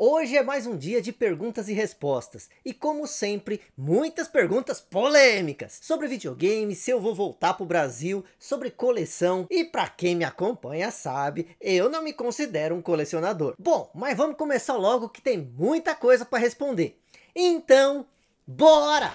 Hoje é mais um dia de perguntas e respostas, e como sempre, muitas perguntas polêmicas sobre videogame, se eu vou voltar pro Brasil, sobre coleção, e para quem me acompanha sabe, eu não me considero um colecionador. Bom, mas vamos começar logo que tem muita coisa para responder. Então, bora!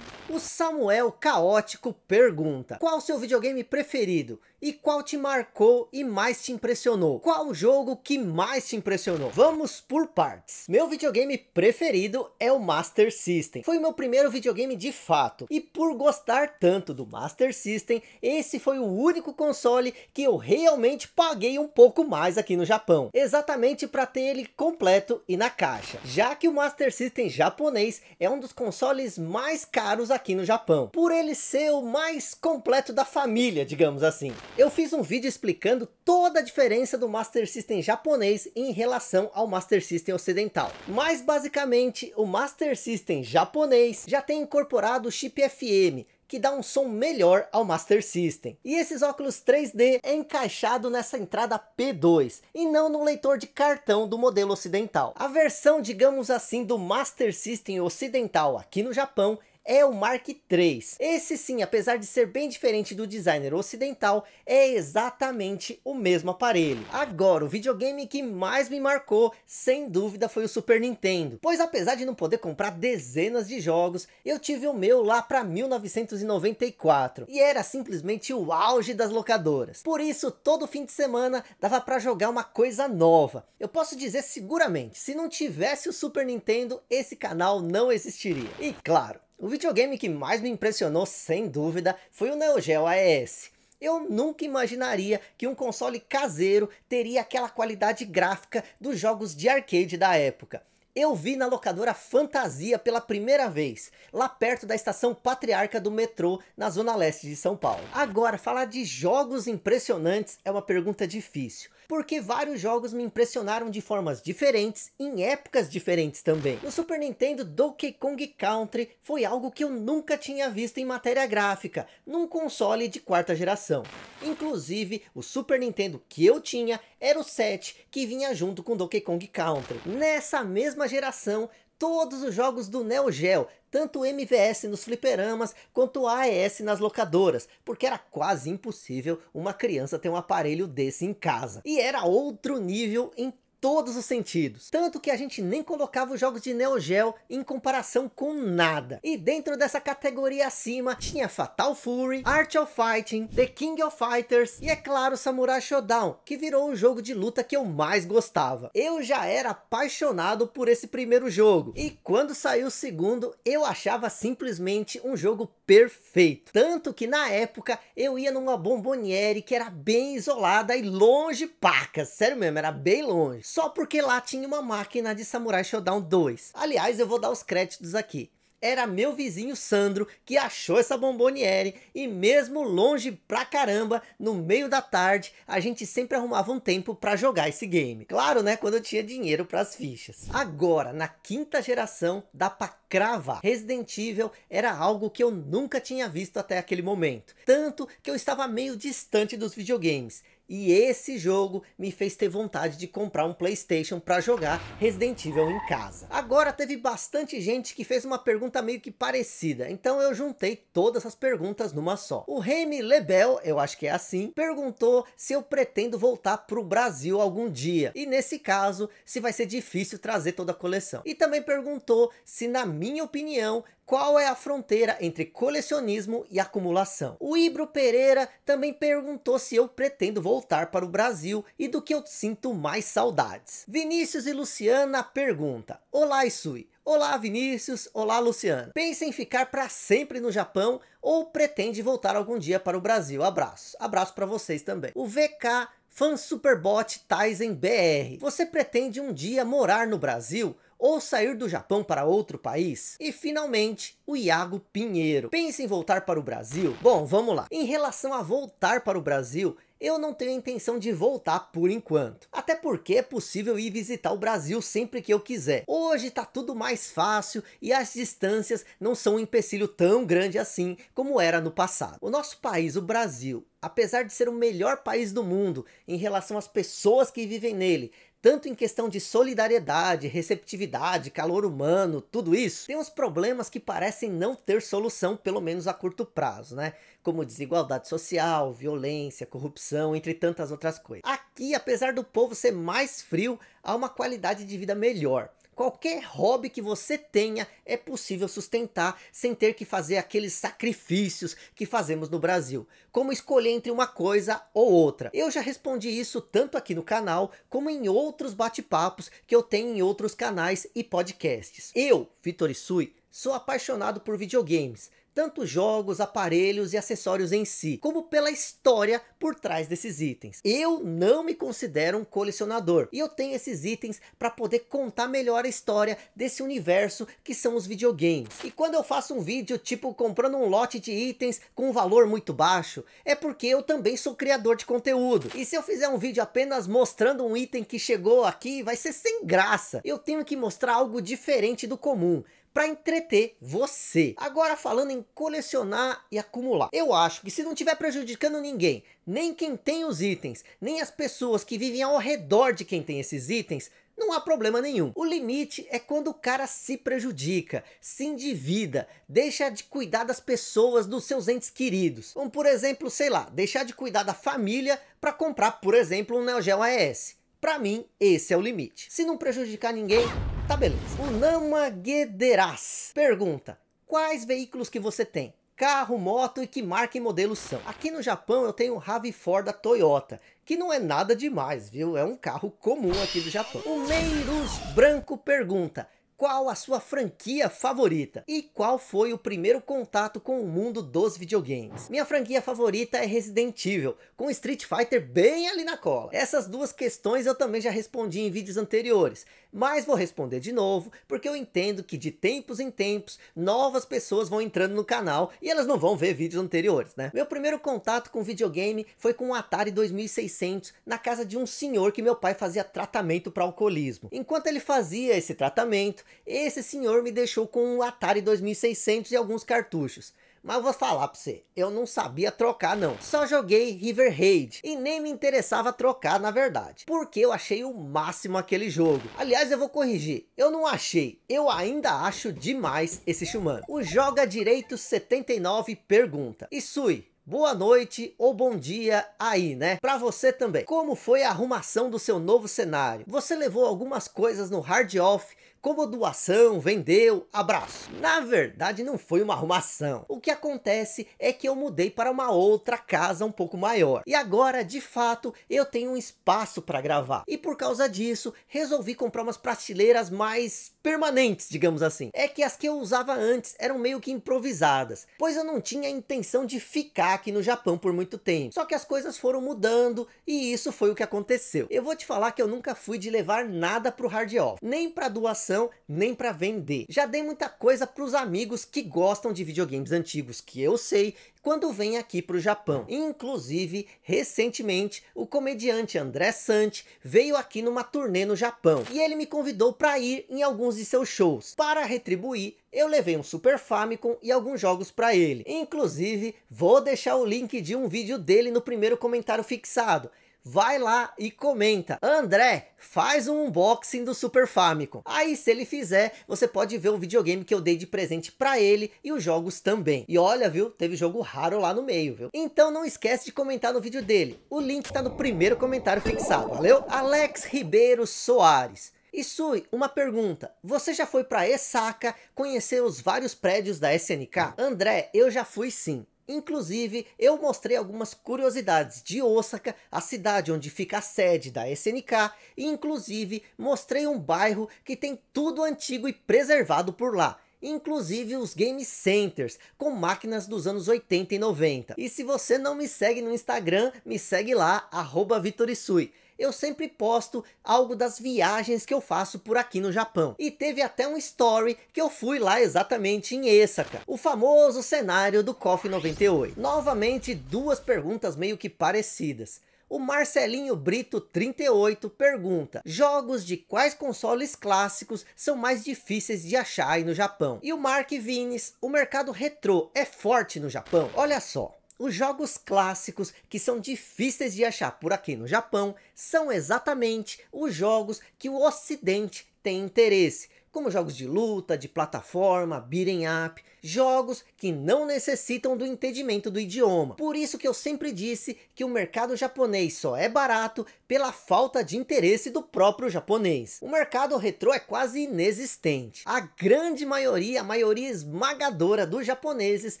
O Samuel Caótico pergunta: Qual o seu videogame preferido? E qual te marcou e mais te impressionou? Qual jogo que mais te impressionou? Vamos por partes. Meu videogame preferido é o Master System. Foi o meu primeiro videogame de fato. E por gostar tanto do Master System, esse foi o único console que eu realmente paguei um pouco mais aqui no Japão. Exatamente para ter ele completo e na caixa. Já que o Master System japonês é um dos consoles mais caros aqui no Japão. Por ele ser o mais completo da família, digamos assim. Eu fiz um vídeo explicando toda a diferença do Master System japonês em relação ao Master System ocidental. Mas basicamente, o Master System japonês já tem incorporado o chip FM, que dá um som melhor ao Master System. E esses óculos 3D é encaixado nessa entrada P2 e não no leitor de cartão do modelo ocidental. A versão, digamos assim, do Master System ocidental aqui no Japão é o Mark III. Esse sim, apesar de ser bem diferente do designer ocidental, é exatamente o mesmo aparelho. Agora, o videogame que mais me marcou, sem dúvida, foi o Super Nintendo. Pois apesar de não poder comprar dezenas de jogos, eu tive o meu lá para 1994. E era simplesmente o auge das locadoras. Por isso, todo fim de semana dava para jogar uma coisa nova. Eu posso dizer seguramente, se não tivesse o Super Nintendo, esse canal não existiria. E claro, o videogame que mais me impressionou, sem dúvida, foi o Neo Geo AES. Eu nunca imaginaria que um console caseiro teria aquela qualidade gráfica dos jogos de arcade da época. Eu vi na locadora Fantasia pela primeira vez, lá perto da estação Patriarca do metrô, na zona leste de São Paulo. Agora, falar de jogos impressionantes é uma pergunta difícil, porque vários jogos me impressionaram de formas diferentes, em épocas diferentes também. No Super Nintendo, Donkey Kong Country foi algo que eu nunca tinha visto em matéria gráfica, num console de quarta geração. Inclusive, o Super Nintendo que eu tinha era o 7, que vinha junto com Donkey Kong Country. Nessa mesma geração, todos os jogos do Neo Geo, tanto MVS nos fliperamas quanto AES nas locadoras, porque era quase impossível uma criança ter um aparelho desse em casa. E era outro nível em todos os sentidos. Tanto que a gente nem colocava os jogos de Neo Geo em comparação com nada. E dentro dessa categoria acima tinha Fatal Fury, Art of Fighting, The King of Fighters e é claro Samurai Shodown, que virou o jogo de luta que eu mais gostava. Eu já era apaixonado por esse primeiro jogo e quando saiu o segundo eu achava simplesmente um jogo perfeito. Tanto que na época eu ia numa bomboniere que era bem isolada e longe pacas, sério mesmo, era bem longe só porque lá tinha uma máquina de Samurai Shodown 2. Aliás, eu vou dar os créditos aqui. Era meu vizinho Sandro que achou essa bomboniere e mesmo longe pra caramba, no meio da tarde, a gente sempre arrumava um tempo para jogar esse game. Claro, né, quando eu tinha dinheiro para as fichas. Agora, na quinta geração, dá pra cravar. Resident Evil era algo que eu nunca tinha visto até aquele momento. Tanto que eu estava meio distante dos videogames. E esse jogo me fez ter vontade de comprar um Playstation para jogar Resident Evil em casa. Agora teve bastante gente que fez uma pergunta meio que parecida, então eu juntei todas as perguntas numa só. O Remy Lebel, eu acho que é assim, perguntou se eu pretendo voltar pro Brasil algum dia, e nesse caso, se vai ser difícil trazer toda a coleção. E também perguntou se na minha opinião qual é a fronteira entre colecionismo e acumulação. O Ibro Pereira também perguntou se eu pretendo voltar para o Brasil e do que eu sinto mais saudades. Vinícius e Luciana pergunta: Olá, Isui. Olá Vinícius, olá Luciana. Pensa em ficar para sempre no Japão ou pretende voltar algum dia para o Brasil? Abraço. Abraço para vocês também. O VK Fan Superbot Tyson BR. Você pretende um dia morar no Brasil ou sair do Japão para outro país? E finalmente, o Iago Pinheiro. Pensa em voltar para o Brasil? Bom, vamos lá. Em relação a voltar para o Brasil, eu não tenho intenção de voltar por enquanto. Até porque é possível ir visitar o Brasil sempre que eu quiser. Hoje tá tudo mais fácil e as distâncias não são um empecilho tão grande assim como era no passado. O nosso país, o Brasil, apesar de ser o melhor país do mundo em relação às pessoas que vivem nele, tanto em questão de solidariedade, receptividade, calor humano, tudo isso, tem uns problemas que parecem não ter solução, pelo menos a curto prazo, né? Como desigualdade social, violência, corrupção, entre tantas outras coisas. Aqui, apesar do povo ser mais frio, há uma qualidade de vida melhor. Qualquer hobby que você tenha é possível sustentar sem ter que fazer aqueles sacrifícios que fazemos no Brasil. Como escolher entre uma coisa ou outra? Eu já respondi isso tanto aqui no canal como em outros bate-papos que eu tenho em outros canais e podcasts. Eu, Vitor Isui, sou apaixonado por videogames tanto jogos, aparelhos e acessórios em si, como pela história por trás desses itens. Eu não me considero um colecionador e eu tenho esses itens para poder contar melhor a história desse universo que são os videogames. E quando eu faço um vídeo tipo comprando um lote de itens com um valor muito baixo, é porque eu também sou criador de conteúdo. E se eu fizer um vídeo apenas mostrando um item que chegou aqui, vai ser sem graça. Eu tenho que mostrar algo diferente do comum para entreter você. Agora falando em colecionar e acumular. Eu acho que se não estiver prejudicando ninguém, nem quem tem os itens, nem as pessoas que vivem ao redor de quem tem esses itens, não há problema nenhum. O limite é quando o cara se prejudica, se endivida, deixa de cuidar das pessoas, dos seus entes queridos. Como por exemplo, sei lá, deixar de cuidar da família para comprar, por exemplo, um Neo Geo AES. Para mim, esse é o limite. Se não prejudicar ninguém, Tá beleza. O Nama Gederas pergunta, quais veículos que você tem? Carro, moto e que marca e modelo são? Aqui no Japão eu tenho o RAV4 da Toyota, que não é nada demais, viu? É um carro comum aqui do Japão. O Meiros Branco pergunta, qual a sua franquia favorita e qual foi o primeiro contato com o mundo dos videogames. Minha franquia favorita é Resident Evil, com Street Fighter bem ali na cola. Essas duas questões eu também já respondi em vídeos anteriores, mas vou responder de novo, porque eu entendo que de tempos em tempos, novas pessoas vão entrando no canal e elas não vão ver vídeos anteriores, né? Meu primeiro contato com videogame foi com o um Atari 2600 na casa de um senhor que meu pai fazia tratamento para alcoolismo. Enquanto ele fazia esse tratamento, esse senhor me deixou com um Atari 2600 e alguns cartuchos. Mas eu vou falar pra você, eu não sabia trocar não. Só joguei River Raid e nem me interessava trocar na verdade. Porque eu achei o máximo aquele jogo. Aliás, eu vou corrigir, eu não achei, eu ainda acho demais esse Schumann. O Joga Direito 79 pergunta, sui, Boa noite ou bom dia aí, né? Para você também. Como foi a arrumação do seu novo cenário? Você levou algumas coisas no hard off como doação, vendeu, abraço. Na verdade não foi uma arrumação. O que acontece é que eu mudei para uma outra casa um pouco maior. E agora, de fato, eu tenho um espaço para gravar. E por causa disso, resolvi comprar umas prateleiras mais permanentes, digamos assim, é que as que eu usava antes eram meio que improvisadas, pois eu não tinha a intenção de ficar aqui no Japão por muito tempo. Só que as coisas foram mudando e isso foi o que aconteceu. Eu vou te falar que eu nunca fui de levar nada pro hard off, nem para doação, nem para vender. Já dei muita coisa pros amigos que gostam de videogames antigos, que eu sei quando vem aqui para o Japão. Hum. Inclusive, recentemente, o comediante André Sante veio aqui numa turnê no Japão e ele me convidou para ir em alguns de seus shows. Para retribuir, eu levei um Super Famicom e alguns jogos para ele. Inclusive, vou deixar o link de um vídeo dele no primeiro comentário fixado vai lá e comenta. André, faz um unboxing do Super Famicom. Aí se ele fizer, você pode ver o videogame que eu dei de presente para ele e os jogos também. E olha, viu, teve jogo raro lá no meio, viu? Então não esquece de comentar no vídeo dele. O link tá no primeiro comentário fixado, valeu? Alex Ribeiro Soares. E Sui, uma pergunta. Você já foi para Essaca conhecer os vários prédios da SNK? André, eu já fui sim. Inclusive, eu mostrei algumas curiosidades de Osaka, a cidade onde fica a sede da SNK, e inclusive mostrei um bairro que tem tudo antigo e preservado por lá, inclusive os game centers, com máquinas dos anos 80 e 90. E se você não me segue no Instagram, me segue lá, arroba Vitorisui eu sempre posto algo das viagens que eu faço por aqui no Japão. E teve até um story que eu fui lá exatamente em Esaka, o famoso cenário do KOF 98. Novamente duas perguntas meio que parecidas. O Marcelinho Brito 38 pergunta: Jogos de quais consoles clássicos são mais difíceis de achar aí no Japão? E o Mark Vines: O mercado retrô é forte no Japão? Olha só, os jogos clássicos que são difíceis de achar por aqui no Japão são exatamente os jogos que o Ocidente tem interesse como jogos de luta, de plataforma, beating up, jogos que não necessitam do entendimento do idioma. Por isso que eu sempre disse que o mercado japonês só é barato pela falta de interesse do próprio japonês. O mercado retrô é quase inexistente. A grande maioria, a maioria esmagadora dos japoneses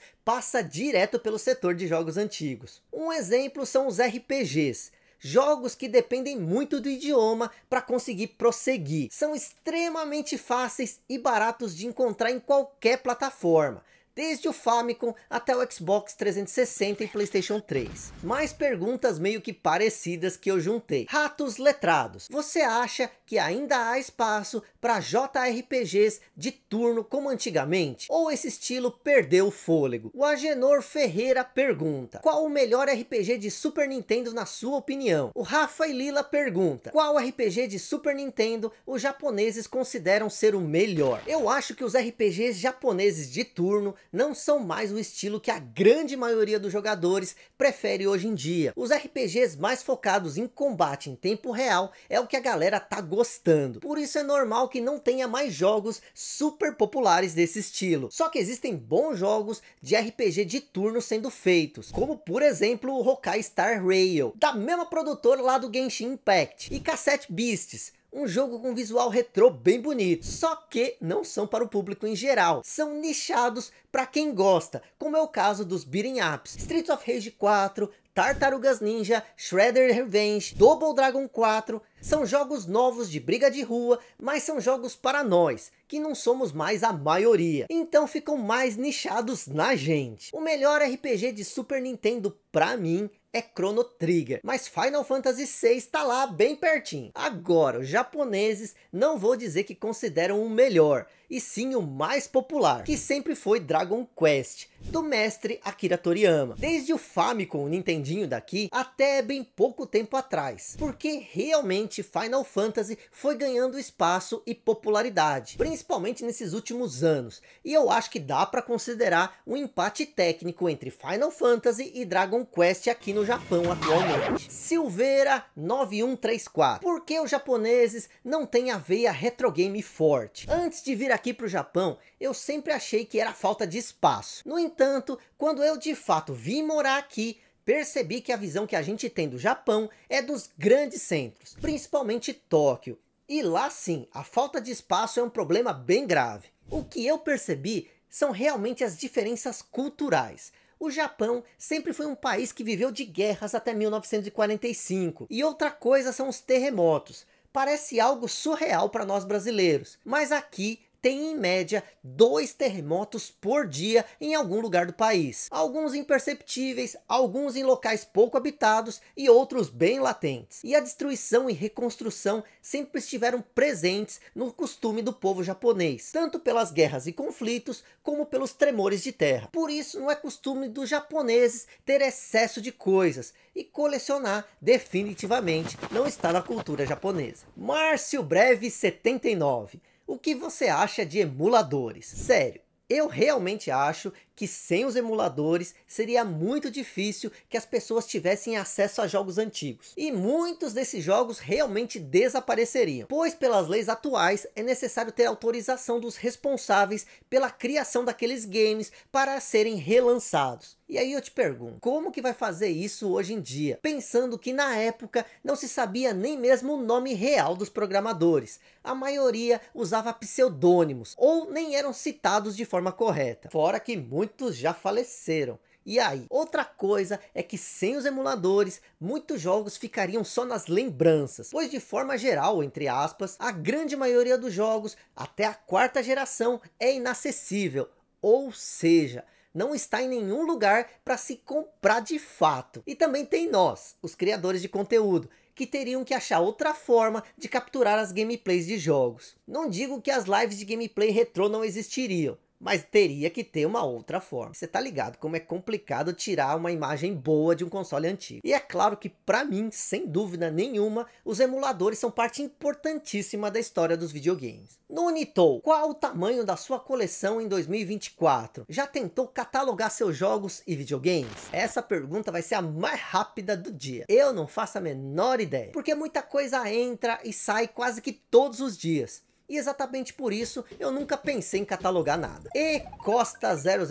passa direto pelo setor de jogos antigos. Um exemplo são os RPGs jogos que dependem muito do idioma para conseguir prosseguir. São extremamente fáceis e baratos de encontrar em qualquer plataforma desde o Famicom até o Xbox 360 e Playstation 3. Mais perguntas meio que parecidas que eu juntei. Ratos letrados, você acha que ainda há espaço para JRPGs de turno como antigamente? Ou esse estilo perdeu o fôlego? O Agenor Ferreira pergunta, qual o melhor RPG de Super Nintendo na sua opinião? O Rafa e Lila pergunta, qual RPG de Super Nintendo os japoneses consideram ser o melhor? Eu acho que os RPGs japoneses de turno não são mais o estilo que a grande maioria dos jogadores prefere hoje em dia. Os RPGs mais focados em combate em tempo real é o que a galera tá gostando. Por isso é normal que não tenha mais jogos super populares desse estilo. Só que existem bons jogos de RPG de turno sendo feitos, como por exemplo o Hokai Star Rail, da mesma produtora lá do Genshin Impact, e Cassette Beasts, um jogo com visual retrô bem bonito, só que não são para o público em geral, são nichados para quem gosta, como é o caso dos beating ups, Streets of Rage 4, Tartarugas Ninja, Shredder Revenge, Double Dragon 4, são jogos novos de briga de rua, mas são jogos para nós, que não somos mais a maioria, então ficam mais nichados na gente. O melhor RPG de Super Nintendo para mim é Chrono Trigger, mas Final Fantasy VI está lá bem pertinho. Agora, os japoneses não vou dizer que consideram o melhor, e sim o mais popular, que sempre foi Dragon Quest, do mestre Akira Toriyama. Desde o Famicom, o Nintendinho daqui, até bem pouco tempo atrás. Porque realmente Final Fantasy foi ganhando espaço e popularidade, principalmente nesses últimos anos. E eu acho que dá para considerar um empate técnico entre Final Fantasy e Dragon Quest aqui no Japão atualmente. Silveira 9134. Por que os japoneses não têm a veia retro game forte? Antes de vir aqui aqui para o Japão, eu sempre achei que era falta de espaço. No entanto, quando eu de fato vim morar aqui, percebi que a visão que a gente tem do Japão é dos grandes centros, principalmente Tóquio. E lá sim, a falta de espaço é um problema bem grave. O que eu percebi são realmente as diferenças culturais. O Japão sempre foi um país que viveu de guerras até 1945. E outra coisa são os terremotos. Parece algo surreal para nós brasileiros, mas aqui tem em média dois terremotos por dia em algum lugar do país. Alguns imperceptíveis, alguns em locais pouco habitados e outros bem latentes. E a destruição e reconstrução sempre estiveram presentes no costume do povo japonês, tanto pelas guerras e conflitos como pelos tremores de terra. Por isso, não é costume dos japoneses ter excesso de coisas e colecionar definitivamente não está na cultura japonesa. Márcio Breve 79 o que você acha de emuladores? Sério, eu realmente acho que sem os emuladores seria muito difícil que as pessoas tivessem acesso a jogos antigos. E muitos desses jogos realmente desapareceriam, pois pelas leis atuais é necessário ter autorização dos responsáveis pela criação daqueles games para serem relançados. E aí eu te pergunto, como que vai fazer isso hoje em dia? Pensando que na época não se sabia nem mesmo o nome real dos programadores. A maioria usava pseudônimos ou nem eram citados de forma correta. Fora que muitos muitos já faleceram. E aí, outra coisa é que sem os emuladores, muitos jogos ficariam só nas lembranças, pois de forma geral, entre aspas, a grande maioria dos jogos, até a quarta geração, é inacessível, ou seja, não está em nenhum lugar para se comprar de fato. E também tem nós, os criadores de conteúdo, que teriam que achar outra forma de capturar as gameplays de jogos. Não digo que as lives de gameplay retrô não existiriam, mas teria que ter uma outra forma. Você tá ligado como é complicado tirar uma imagem boa de um console antigo. E é claro que para mim, sem dúvida nenhuma, os emuladores são parte importantíssima da história dos videogames. Nunitou, qual o tamanho da sua coleção em 2024? Já tentou catalogar seus jogos e videogames? Essa pergunta vai ser a mais rápida do dia. Eu não faço a menor ideia, porque muita coisa entra e sai quase que todos os dias. E exatamente por isso eu nunca pensei em catalogar nada. E Costa 0000.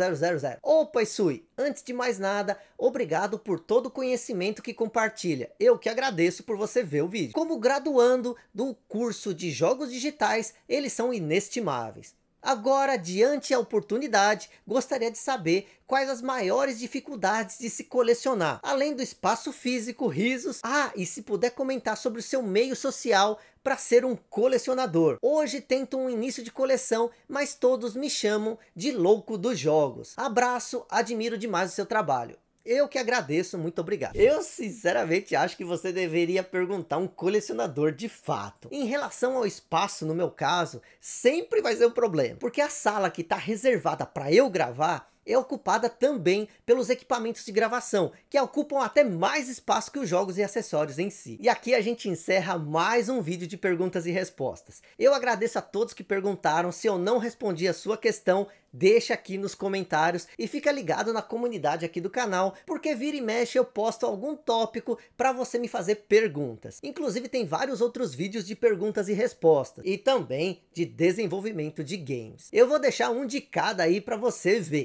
Opa, Isui, antes de mais nada, obrigado por todo o conhecimento que compartilha. Eu que agradeço por você ver o vídeo. Como graduando do curso de jogos digitais, eles são inestimáveis. Agora, diante a oportunidade, gostaria de saber quais as maiores dificuldades de se colecionar, além do espaço físico, risos. Ah, e se puder comentar sobre o seu meio social para ser um colecionador. Hoje tento um início de coleção, mas todos me chamam de louco dos jogos. Abraço, admiro demais o seu trabalho. Eu que agradeço, muito obrigado. Eu sinceramente acho que você deveria perguntar um colecionador de fato. Em relação ao espaço, no meu caso, sempre vai ser um problema, porque a sala que está reservada para eu gravar é ocupada também pelos equipamentos de gravação, que ocupam até mais espaço que os jogos e acessórios em si. E aqui a gente encerra mais um vídeo de perguntas e respostas. Eu agradeço a todos que perguntaram, se eu não respondi a sua questão, deixa aqui nos comentários e fica ligado na comunidade aqui do canal, porque vira e mexe eu posto algum tópico para você me fazer perguntas. Inclusive tem vários outros vídeos de perguntas e respostas e também de desenvolvimento de games. Eu vou deixar um de cada aí para você ver.